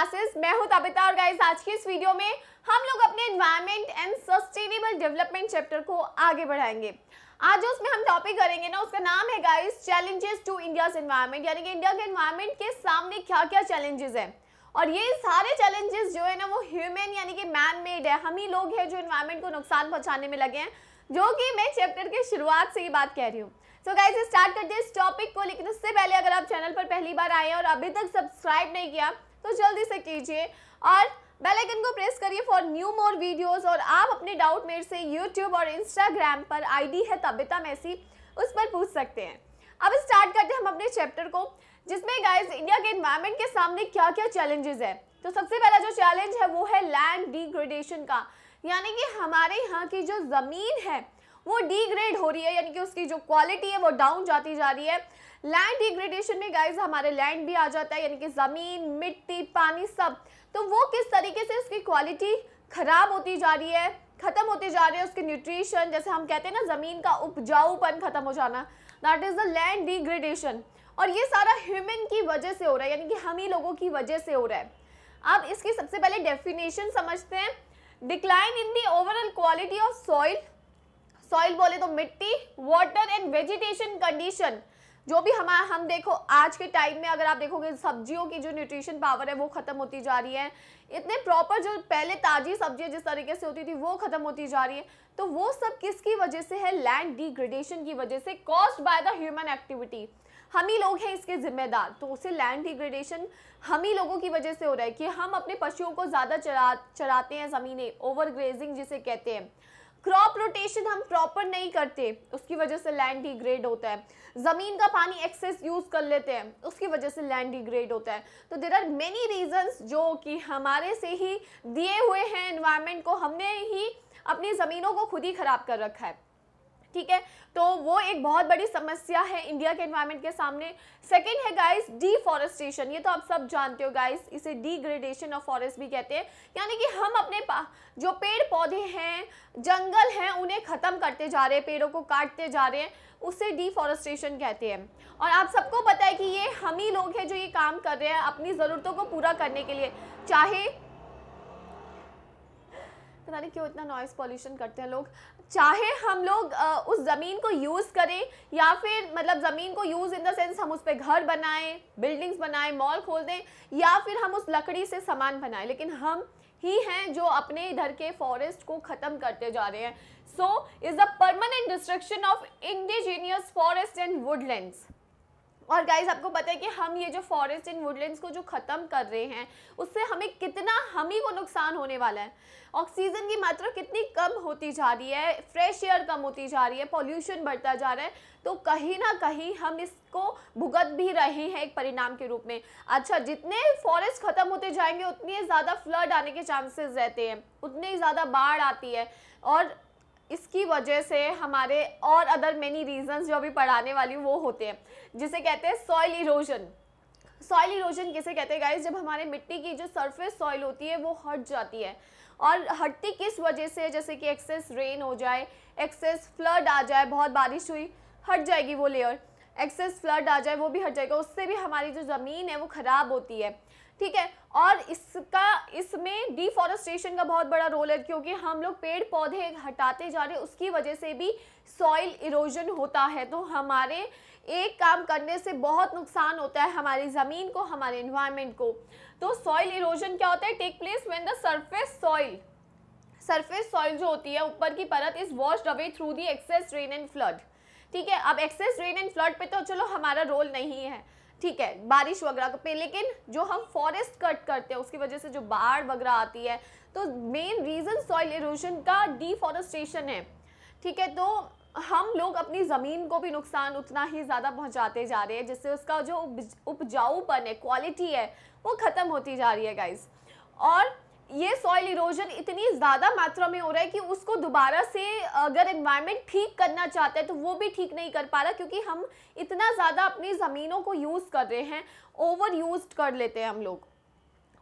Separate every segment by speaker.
Speaker 1: classes मैं हूं तबिता और गाइस आज की इस वीडियो में हम लोग अपने environment and sustainable development chapter को आगे बढ़ाएंगे आज जो उसमें हम टॉपिक करेंगे ना उसका नाम है guys challenges to India's environment यानी कि इंडिया के एनवायरनमेंट के सामने क्या क्या चैलेंजेस हैं और ये सारे चैलेंजेस जो है ना वो ह्यूमन यानी कि मैन मेड है हम ही लोग हैं जो इन्वायरमेंट को नुकसान पहुँचाने में लगे हैं जो कि मैं चैप्टर के शुरुआत से ही बात कह रही हूँ सो गाइज स्टार्ट करते हैं इस टॉपिक को लेकिन उससे पहले अगर आप चैनल पर पहली बार आए हैं और अभी तक सब्सक्राइब नहीं किया तो जल्दी से कीजिए और बेल आइकन को प्रेस करिए फॉर न्यू मोर वीडियोस और आप अपने डाउट मेरे से यूट्यूब और इंस्टाग्राम पर आईडी है तबिता मैसी उस पर पूछ सकते हैं अब स्टार्ट करते हैं हम अपने चैप्टर को जिसमें गाइस इंडिया के इन्वायरमेंट के सामने क्या क्या चैलेंजेस है तो सबसे पहला जो चैलेंज है वो है लैंड डिग्रेडेशन का यानी कि हमारे यहाँ की जो ज़मीन है वो डिग्रेड हो रही है यानी कि उसकी जो क्वालिटी है वो डाउन जाती जा रही है लैंड डिग्रेडेशन में गाइज हमारे लैंड भी आ जाता है यानी कि ज़मीन मिट्टी पानी सब तो वो किस तरीके से उसकी क्वालिटी ख़राब होती जा रही है ख़त्म होते जा रहे हैं उसके न्यूट्रिशन जैसे हम कहते हैं ना ज़मीन का उपजाऊपन ख़त्म हो जाना that is the land degradation और ये सारा ह्यूमन की वजह से हो रहा है यानी कि हम ही लोगों की वजह से हो रहा है अब इसकी सबसे पहले डेफिनेशन समझते हैं decline in the overall quality of soil soil बोले तो मिट्टी वाटर एंड वेजिटेशन कंडीशन जो भी हमारा हम देखो आज के टाइम में अगर आप देखोगे सब्जियों की जो न्यूट्रिशन पावर है वो ख़त्म होती जा रही है इतने प्रॉपर जो पहले ताज़ी सब्जियां जिस तरीके से होती थी वो ख़त्म होती जा रही है तो वो सब किसकी वजह से है लैंड डिग्रेडेशन की वजह से cause by the human activity हम ही लोग हैं इसके ज़िम्मेदार तो उसे लैंड डिग्रेडेशन हम ही लोगों की वजह से हो रहा है कि हम अपने पशुओं को ज़्यादा चरा चराते हैं जमीने ओवर ग्रेजिंग जिसे कहते हैं क्रॉप रोटेशन हम प्रॉपर नहीं करते उसकी वजह से लैंड डिग्रेड होता है ज़मीन का पानी एक्सेस यूज़ कर लेते हैं उसकी वजह से लैंड डिग्रेड होता है तो देर आर मेनी रीजंस जो कि हमारे से ही दिए हुए हैं इन्वायरमेंट को हमने ही अपनी ज़मीनों को खुद ही ख़राब कर रखा है ठीक है तो वो एक बहुत बड़ी समस्या है इंडिया के एनवायरनमेंट के सामने सेकंड है गाइस डिफॉरेस्टेशन ये तो आप सब जानते हो गाइस इसे डिग्रेडेशन ऑफ फॉरेस्ट भी कहते हैं यानी कि हम अपने जो पेड़ पौधे हैं जंगल हैं उन्हें ख़त्म करते जा रहे हैं पेड़ों को काटते जा रहे हैं उसे डिफॉरेस्टेशन कहते हैं और आप सबको पता है कि ये हम ही लोग हैं जो ये काम कर रहे हैं अपनी ज़रूरतों को पूरा करने के लिए चाहे पता नहीं क्यों इतना नॉइस पॉल्यूशन करते हैं लोग चाहे हम लोग उस ज़मीन को यूज़ करें या फिर मतलब ज़मीन को यूज़ इन द सेंस हम उस पर घर बनाएं बिल्डिंग्स बनाएं मॉल खोल दें या फिर हम उस लकड़ी से सामान बनाएं लेकिन हम ही हैं जो अपने इधर के फॉरेस्ट को ख़त्म करते जा रहे हैं so is a permanent destruction of indigenous forest and woodlands और गाइज आपको पता है कि हम ये जो फॉरेस्ट इन वुडलैंड्स को जो ख़त्म कर रहे हैं उससे हमें कितना हम ही को नुकसान होने वाला है ऑक्सीजन की मात्रा कितनी कम होती जा रही है फ्रेश एयर कम होती जा रही है पॉल्यूशन बढ़ता जा रहा है तो कहीं ना कहीं हम इसको भुगत भी रहे हैं एक परिणाम के रूप में अच्छा जितने फॉरेस्ट ख़त्म होते जाएंगे उतने ज़्यादा फ्लड आने के चांसेस रहते हैं उतनी ज़्यादा बाढ़ आती है और इसकी वजह से हमारे और अदर मेनी रीजंस जो अभी पढ़ाने वाली वो होते हैं जिसे कहते हैं सॉइल इरोजन सॉइल इरोजन किसे कहते हैं गाइस जब हमारे मिट्टी की जो सरफेस सॉइल होती है वो हट जाती है और हटती किस वजह से जैसे कि एक्सेस रेन हो जाए एक्सेस फ्लड आ जाए बहुत बारिश हुई हट जाएगी वो लेयर एक्सेस फ्लड आ जाए वो भी हट जाएगा उससे भी हमारी जो ज़मीन है वो ख़राब होती है ठीक है और इसका इसमें डिफॉरेस्टेशन का बहुत बड़ा रोल है क्योंकि हम लोग पेड़ पौधे हटाते जा रहे हैं उसकी वजह से भी सॉइल इरोजन होता है तो हमारे एक काम करने से बहुत नुकसान होता है हमारी ज़मीन को हमारे इन्वायरमेंट को तो सॉइल इरोजन क्या होता है take place when the surface soil surface soil जो होती है ऊपर की परत is washed away through the excess rain and flood ठीक है अब एक्सेस रेन एंड फ्लड पे तो चलो हमारा रोल नहीं है ठीक है बारिश वगैरह पे लेकिन जो हम फॉरेस्ट कट करते हैं उसकी वजह से जो बाढ़ वगैरह आती है तो मेन रीज़न सॉइल इरोजन का डिफॉरेस्टेशन है ठीक है तो हम लोग अपनी ज़मीन को भी नुकसान उतना ही ज़्यादा पहुंचाते जा रहे हैं जिससे उसका जो उपजाऊपन है क्वालिटी है वो ख़त्म होती जा रही है गाइज और ये सॉइल इरोजन इतनी ज़्यादा मात्रा में हो रहा है कि उसको दोबारा से अगर इन्वायरमेंट ठीक करना चाहते हैं तो वो भी ठीक नहीं कर पा रहा क्योंकि हम इतना ज़्यादा अपनी ज़मीनों को यूज़ कर रहे हैं ओवर यूज कर लेते हैं हम लोग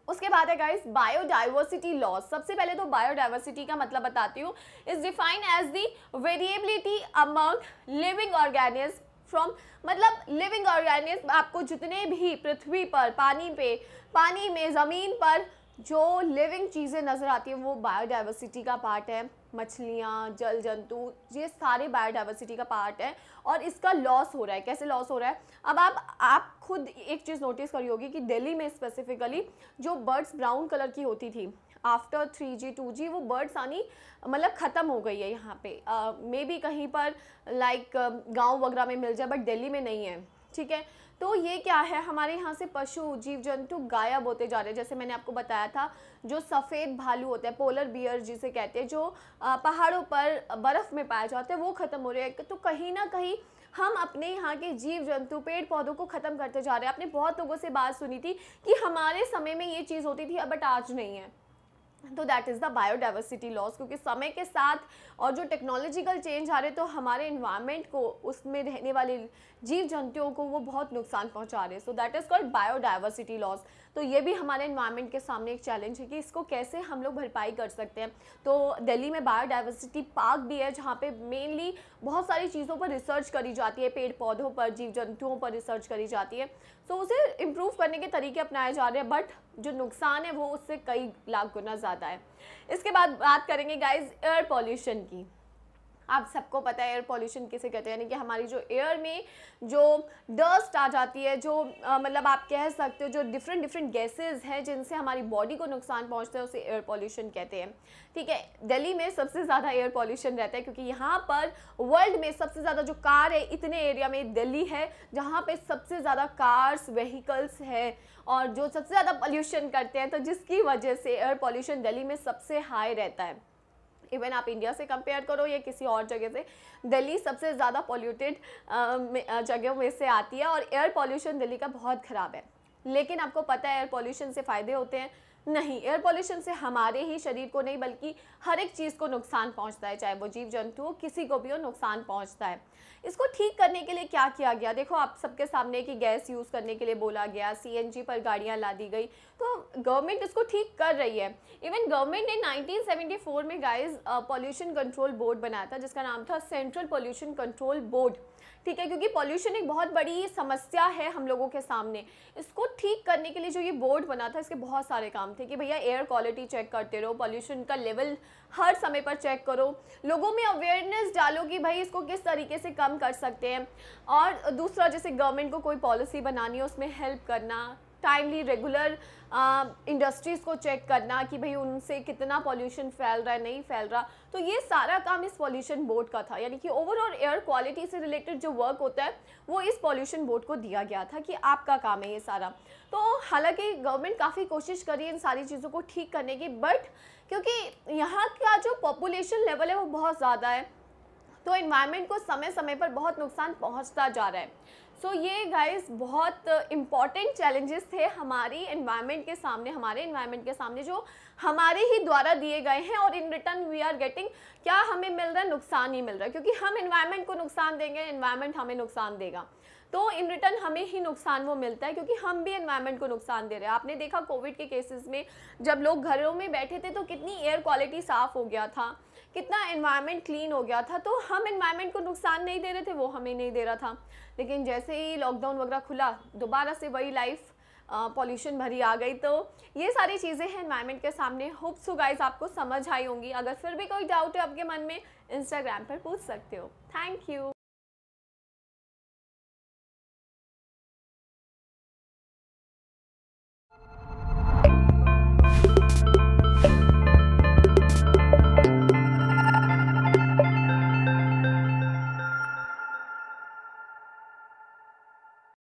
Speaker 1: उसके बाद है गाइस बायोडाइवर्सिटी लॉस सबसे पहले तो बायोडाइवर्सिटी का मतलब बताती हूँ is define as the variability among living organism from मतलब लिविंग ऑर्गेनिज आपको जितने भी पृथ्वी पर पानी पे पानी में ज़मीन पर जो लिविंग चीज़ें नज़र आती हैं वो बायोडाइवर्सिटी का पार्ट है मछलियाँ जल जंतु ये सारे बायोडाइवर्सिटी का पार्ट है और इसका लॉस हो रहा है कैसे लॉस हो रहा है अब आप आप खुद एक चीज़ नोटिस करी होगी कि दिल्ली में स्पेसिफिकली जो बर्ड्स ब्राउन कलर की होती थी after three G two G वो बर्ड्स आनी मतलब ख़त्म हो गई है यहाँ पे मे uh, बी कहीं पर लाइक like, uh, गांव वगैरह में मिल जाए बट दिल्ली में नहीं है ठीक है तो ये क्या है हमारे यहाँ से पशु जीव जंतु गायब होते जा रहे हैं जैसे मैंने आपको बताया था जो सफ़ेद भालू होते हैं पोलर बियर जिसे कहते हैं जो पहाड़ों पर बर्फ़ में पाया जाता है वो ख़त्म हो रहे हैं तो कहीं ना कहीं हम अपने यहाँ के जीव जंतु पेड़ पौधों को ख़त्म करते जा रहे हैं आपने बहुत लोगों से बात सुनी थी कि हमारे समय में ये चीज़ होती थी बट आज नहीं है तो that is the biodiversity loss क्योंकि समय के साथ और जो टेक्नोलॉजिकल चेंज आ रहे तो हमारे इन्वायरमेंट को उसमें रहने वाले जीव जंतुओं को वो बहुत नुकसान पहुंचा रहे हैं so that is called biodiversity loss तो ये भी हमारे इन्वायरमेंट के सामने एक चैलेंज है कि इसको कैसे हम लोग भरपाई कर सकते हैं तो दिल्ली में बायोडाइवर्सिटी पार्क भी है जहाँ पे मेनली बहुत सारी चीज़ों पर रिसर्च करी जाती है पेड़ पौधों पर जीव जंतुओं पर रिसर्च करी जाती है तो उसे इम्प्रूव करने के तरीके अपनाए जा रहे हैं बट जो नुकसान है वो उससे कई लाख गुना ज़्यादा है इसके बाद बात करेंगे गाइज एयर पॉल्यूशन की आप सबको पता है एयर पॉल्यूशन किसे कहते हैं यानी कि हमारी जो एयर में जो डस्ट आ जाती है जो मतलब आप कह सकते हो जो डिफरेंट डिफरेंट गैसेस हैं जिनसे हमारी बॉडी को नुकसान पहुंचता है उसे एयर पॉल्यूशन कहते हैं ठीक है दिल्ली में सबसे ज़्यादा एयर पॉल्यूशन रहता है क्योंकि यहाँ पर वर्ल्ड में सबसे ज़्यादा जो कार है इतने एरिया में दिल्ली है जहाँ पर सबसे ज़्यादा कार्स व्हीकल्स है और जो सबसे ज़्यादा पॉल्यूशन करते हैं तो जिसकी वजह से एयर पॉल्यूशन दिल्ली में सबसे हाई रहता है इवन आप इंडिया से कंपेयर करो या किसी और जगह से दिल्ली सबसे ज़्यादा पॉल्यूटेड जगहों में से आती है और एयर पॉल्यूशन दिल्ली का बहुत ख़राब है लेकिन आपको पता है एयर पॉल्यूशन से फ़ायदे होते हैं नहीं एयर पॉल्यूशन से हमारे ही शरीर को नहीं बल्कि हर एक चीज़ को नुकसान पहुंचता है चाहे वो जीव जंतु हो किसी को भी हो नुकसान पहुंचता है इसको ठीक करने के लिए क्या किया गया देखो आप सबके सामने कि गैस यूज़ करने के लिए बोला गया सी पर गाड़ियाँ ला दी गई तो गवर्नमेंट इसको ठीक कर रही है इवन गवर्नमेंट ने नाइनटीन में गाइज पॉल्यूशन कंट्रोल बोर्ड बनाया था जिसका नाम था सेंट्रल पॉल्यूशन कंट्रोल बोर्ड ठीक है क्योंकि पॉल्यूशन एक बहुत बड़ी समस्या है हम लोगों के सामने इसको ठीक करने के लिए जो ये बोर्ड बना था इसके बहुत सारे काम थे कि भैया एयर क्वालिटी चेक करते रहो पॉल्यूशन का लेवल हर समय पर चेक करो लोगों में अवेयरनेस डालो कि भाई इसको किस तरीके से कम कर सकते हैं और दूसरा जैसे गवर्नमेंट को कोई पॉलिसी बनानी हो उसमें हेल्प करना टाइमली रेगुलर इंडस्ट्रीज़ को चेक करना कि भाई उनसे कितना पॉल्यूशन फैल रहा है नहीं फैल रहा तो ये सारा काम इस पॉल्यूशन बोर्ड का था यानी कि ओवरऑल एयर क्वालिटी से रिलेटेड जो वर्क होता है वो इस पॉल्यूशन बोर्ड को दिया गया था कि आपका काम है ये सारा तो हालांकि गवर्नमेंट काफ़ी कोशिश करी इन सारी चीज़ों को ठीक करने की बट क्योंकि यहाँ का जो पॉपुलेशन लेवल है वो बहुत ज़्यादा है तो इन्वायरमेंट को समय समय पर बहुत नुकसान पहुंचता जा रहा है सो so, ये गाइस बहुत इम्पॉर्टेंट चैलेंजेस थे हमारी इन्वायरमेंट के सामने हमारे इन्वायरमेंट के सामने जो हमारे ही द्वारा दिए गए हैं और in return we are getting क्या हमें मिल रहा है नुकसान ही मिल रहा है क्योंकि हम इन्वायरमेंट को नुकसान देंगे इन्वायरमेंट हमें नुकसान देगा तो इन रिटर्न हमें ही नुकसान वो मिलता है क्योंकि हम भी इन्वायरमेंट को नुकसान दे रहे हैं आपने देखा कोविड के केसेस में जब लोग घरों में बैठे थे तो कितनी एयर क्वालिटी साफ़ हो गया था कितना इन्वायरमेंट क्लीन हो गया था तो हम इन्वायरमेंट को नुकसान नहीं दे रहे थे वो हमें नहीं दे रहा था लेकिन जैसे ही लॉकडाउन वगैरह खुला दोबारा से वही लाइफ पॉल्यूशन भरी आ गई तो ये सारी चीज़ें हैं इन्वायरमेंट के सामने होप्स सो गाइज आपको समझ आई होंगी अगर फिर भी कोई डाउट है आपके मन में इंस्टाग्राम पर पूछ सकते हो थैंक यू